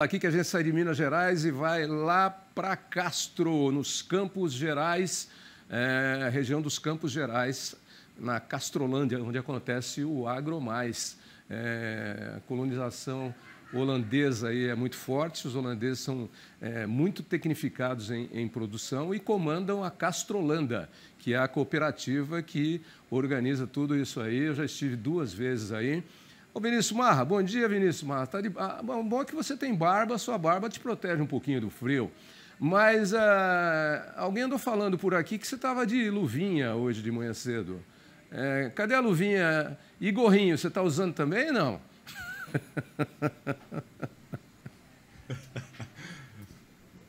Aqui que a gente sai de Minas Gerais e vai lá para Castro, nos Campos Gerais, é, região dos Campos Gerais, na Castrolândia, onde acontece o Agro Mais. É, a colonização holandesa aí é muito forte, os holandeses são é, muito tecnificados em, em, produção e comandam a Castrolanda, que é a cooperativa que organiza tudo isso aí. Eu já estive duas vezes aí. Ô Vinícius Marra, bom dia, Vinícius Marra. Tá de... ah, bom é que você tem barba, sua barba te protege um pouquinho do frio. Mas ah, alguém andou falando por aqui que você estava de luvinha hoje de manhã cedo. É, cadê a luvinha? E gorrinho, você está usando também não?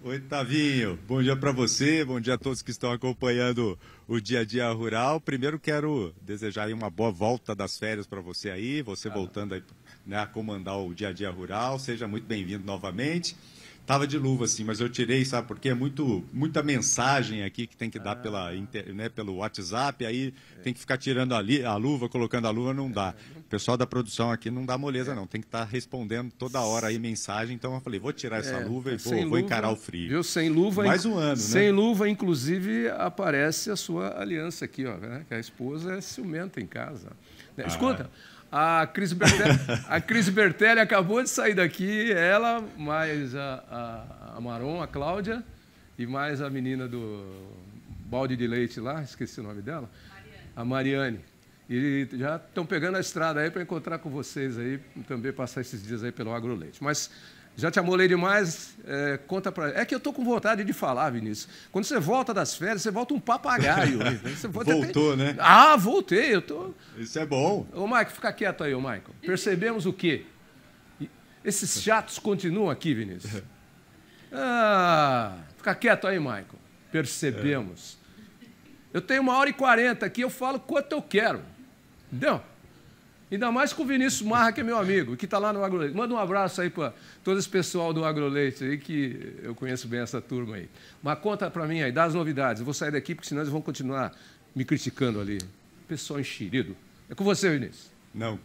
Oi, Tavinho. Bom dia para você, bom dia a todos que estão acompanhando o Dia a Dia Rural. Primeiro quero desejar uma boa volta das férias para você aí, você ah. voltando aí, né, a comandar o Dia a Dia Rural. Seja muito bem-vindo novamente. Tava de luva, assim, mas eu tirei, sabe? Porque é muito, muita mensagem aqui que tem que dar ah. pela, né, pelo WhatsApp, aí é. tem que ficar tirando a, a, luva, colocando a luva, não dá. É. O pessoal da produção aqui não dá moleza, é. não. Tem que estar tá respondendo toda hora aí mensagem. Então eu falei, vou tirar essa é. luva é, e vou, luva, vou, encarar o frio. Viu? Sem luva. Mais um ano, né? Sem né? luva, inclusive, aparece a sua aliança aqui, ó, né? Que a esposa é ciumenta em casa. Né? Ah. Escuta. A Cris Bertelli, a Cris Bertelli acabou de sair daqui, ela, mais a, a, a Maron, a Cláudia, e mais a menina do balde de leite lá, esqueci o nome dela, Mariane. a Mariane. E já estão pegando a estrada aí para encontrar com vocês aí, também passar esses dias aí pelo Agroleite. Mas já te amolei demais? É, conta para. É que eu estou com vontade de falar, Vinícius. Quando você volta das férias, você volta um papagaio. volta Voltou, até... né? Ah, voltei. Eu tô... Isso é bom. Ô, Michael, fica quieto aí, ô, Michael. Percebemos o quê? Esses é. chatos continuam aqui, Vinícius. É. Ah, fica quieto aí, Michael. Percebemos. É. Eu tenho uma hora e quarenta aqui, eu falo quanto eu quero. Entendeu? Ainda mais com o Vinícius Marra, que é meu amigo, que está lá no Agroleite. Manda um abraço aí para todo esse pessoal do Agroleite aí, que eu conheço bem essa turma aí. Mas conta para mim aí, dá as novidades. Eu vou sair daqui, porque senão eles vão continuar me criticando ali. Pessoal enxerido. É com você, Vinícius. Não.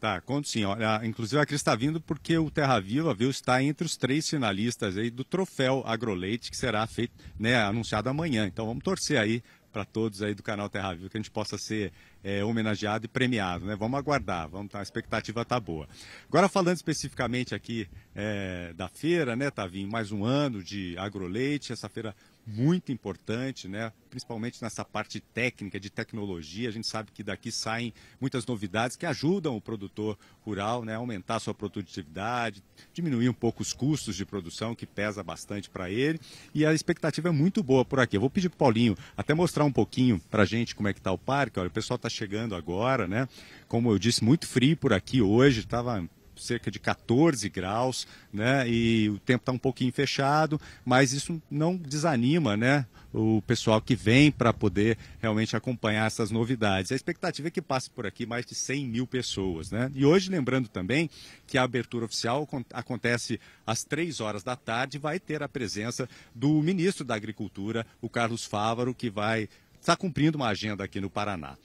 Tá, conto sim. Olha, inclusive a Cris está vindo porque o Terra Viva viu, está entre os três finalistas aí do troféu Agroleite, que será feito, né, anunciado amanhã. Então vamos torcer aí para todos aí do canal Terra Viva, que a gente possa ser é, homenageado e premiado. Né? Vamos aguardar, vamos, tá, a expectativa está boa. Agora falando especificamente aqui é, da feira, né, Tavinho? Mais um ano de agroleite, essa feira muito importante, né? principalmente nessa parte técnica, de tecnologia. A gente sabe que daqui saem muitas novidades que ajudam o produtor rural né? a aumentar sua produtividade, diminuir um pouco os custos de produção, que pesa bastante para ele. E a expectativa é muito boa por aqui. Eu vou pedir para o Paulinho até mostrar um pouquinho para a gente como é que está o parque. Olha, o pessoal está chegando agora, né? Como eu disse, muito frio por aqui hoje, estava cerca de 14 graus, né? E o tempo está um pouquinho fechado, mas isso não desanima, né? O pessoal que vem para poder realmente acompanhar essas novidades. A expectativa é que passe por aqui mais de 100 mil pessoas, né? E hoje, lembrando também que a abertura oficial acontece às 3 horas da tarde, vai ter a presença do ministro da Agricultura, o Carlos Fávaro, que vai estar tá cumprindo uma agenda aqui no Paraná.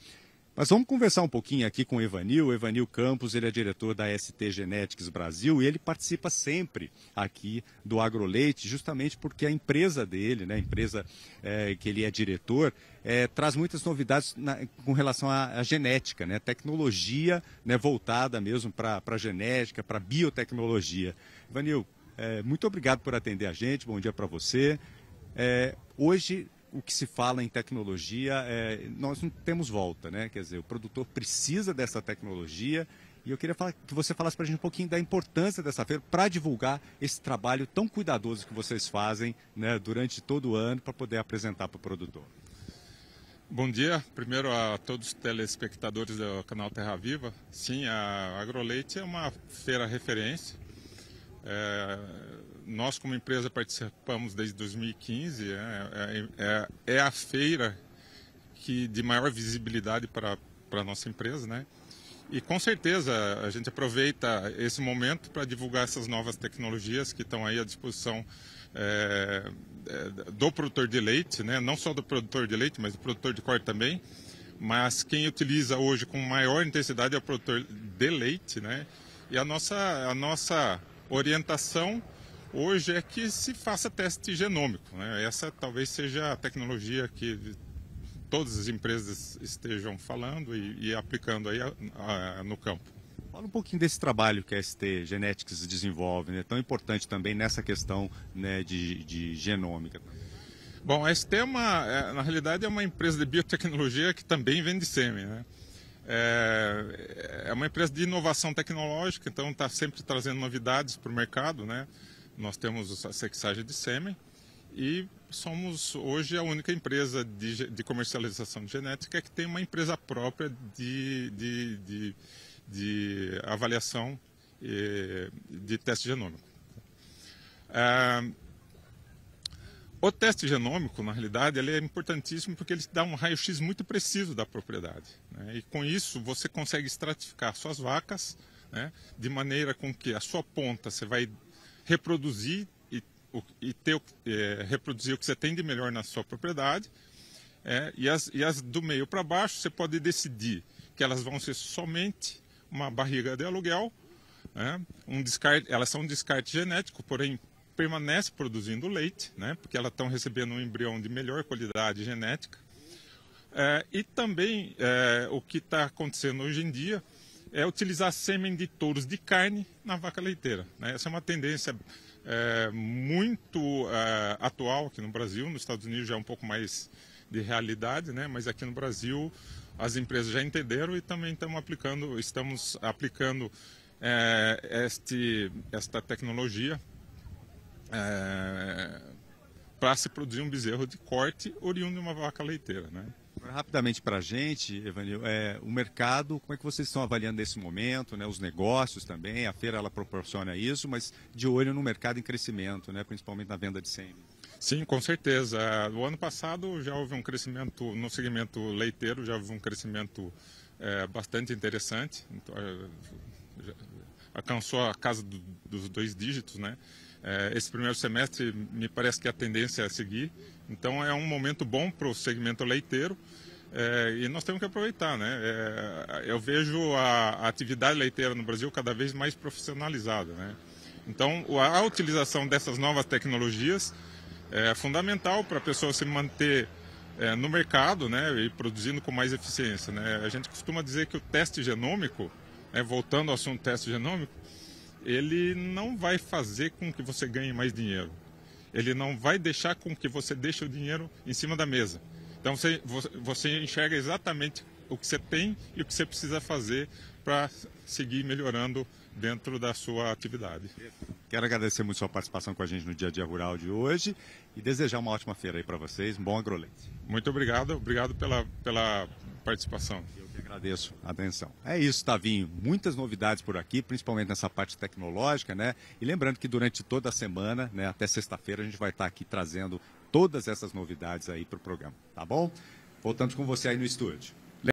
Mas vamos conversar um pouquinho aqui com o Evanil. O Evanil Campos, ele é diretor da ST Genetics Brasil e ele participa sempre aqui do Agroleite, justamente porque a empresa dele, né, a empresa é, que ele é diretor, é, traz muitas novidades na, com relação à, à, genética, né, tecnologia né, voltada mesmo para a genética, para a biotecnologia. Evanil, é, muito obrigado por atender a gente, bom dia para você. É, hoje o que se fala em tecnologia, é, nós não temos volta, né? Quer dizer, o produtor precisa dessa tecnologia. E eu queria falar, que você falasse para a gente um pouquinho da importância dessa feira para divulgar esse trabalho tão cuidadoso que vocês fazem né, durante todo o ano para poder apresentar para o produtor. Bom dia, primeiro a todos os telespectadores do canal Terra Viva. Sim, a Agroleite é uma feira referência. É nós, como empresa, participamos desde 2015. É, é, é, é a feira que de maior visibilidade para a nossa empresa, né? E com certeza a gente aproveita esse momento para divulgar essas novas tecnologias que estão aí à disposição é, é, do produtor de leite, né? não só do produtor de leite, mas do produtor de corte também. Mas quem utiliza hoje com maior intensidade é o produtor de leite, né? E a nossa, a nossa orientação hoje é que se faça teste genômico. Né? Essa talvez seja a tecnologia que todas as empresas estejam falando e, e aplicando aí a, a, no campo. Fala um pouquinho desse trabalho que a ST Genetics desenvolve, né? tão importante também nessa questão né, de, de genômica. Bom, a ST, é uma, é, na realidade, é uma empresa de biotecnologia que também vende sêmen. Né? É, é uma empresa de inovação tecnológica, então está sempre trazendo novidades para o mercado. Né? nós temos a sexagem de sêmen e somos hoje a única empresa de, de comercialização de genética que tem uma empresa própria de, de, de, de avaliação eh, de teste genômico. Ah, o teste genômico, na realidade, ele é importantíssimo porque ele dá um raio-x muito preciso da propriedade. Né? E com isso você consegue estratificar suas vacas, né? de maneira com que a sua ponta você vai reproduzir e, o, e ter, é, reproduzir o que você tem de melhor na sua propriedade. É, e, as, e as do meio para baixo, você pode decidir que elas vão ser somente uma barriga de aluguel, é, um descarte, elas são um descarte genético, porém permanece produzindo leite, né, porque elas estão recebendo um embrião de melhor qualidade genética. É, e também é, o que está acontecendo hoje em dia é utilizar sêmen de touros de carne na vaca leiteira. Né? Essa é uma tendência é, muito é, atual aqui no Brasil, nos Estados Unidos já é um pouco mais de realidade, né? mas aqui no Brasil as empresas já entenderam e também estamos aplicando, estamos aplicando é, este, esta tecnologia é, para se produzir um bezerro de corte oriundo de uma vaca leiteira. Né? Rapidamente para a gente, Evanil, é, o mercado, como é que vocês estão avaliando nesse momento, né, os negócios também, a feira ela proporciona isso, mas de olho no mercado em crescimento, né, principalmente na venda de sêmen. Sim, com certeza. No ah, ano passado já houve um crescimento no segmento leiteiro, já houve um crescimento é, bastante interessante, então, é, já, alcançou a casa do, dos dois dígitos, né? É, esse primeiro semestre me parece que a tendência é a seguir. Então é um momento bom para o segmento leiteiro é, e nós temos que aproveitar. Né? É, eu vejo a, a, atividade leiteira no Brasil cada vez mais profissionalizada. Né? Então a, a utilização dessas novas tecnologias é, é fundamental para a pessoa se manter é, no mercado né, e produzindo com mais eficiência. Né? A gente costuma dizer que o teste genômico, né, voltando ao assunto teste genômico, ele não vai fazer com que você ganhe mais dinheiro. Ele não vai deixar com que você deixe o dinheiro em cima da mesa. Então você, você enxerga exatamente o que você tem e o que você precisa fazer para seguir melhorando dentro da sua atividade. Quero agradecer muito sua participação com a gente no Dia a Dia Rural de hoje e desejar uma ótima feira aí para vocês, um bom agroleite. Muito obrigado, obrigado pela, pela participação. Eu que agradeço a atenção. É isso, Tavinho. Muitas novidades por aqui, principalmente nessa parte tecnológica, né? E lembrando que durante toda a semana, né, até sexta-feira, a gente vai estar aqui trazendo todas essas novidades aí para o programa, tá bom? Voltamos com você aí no estúdio.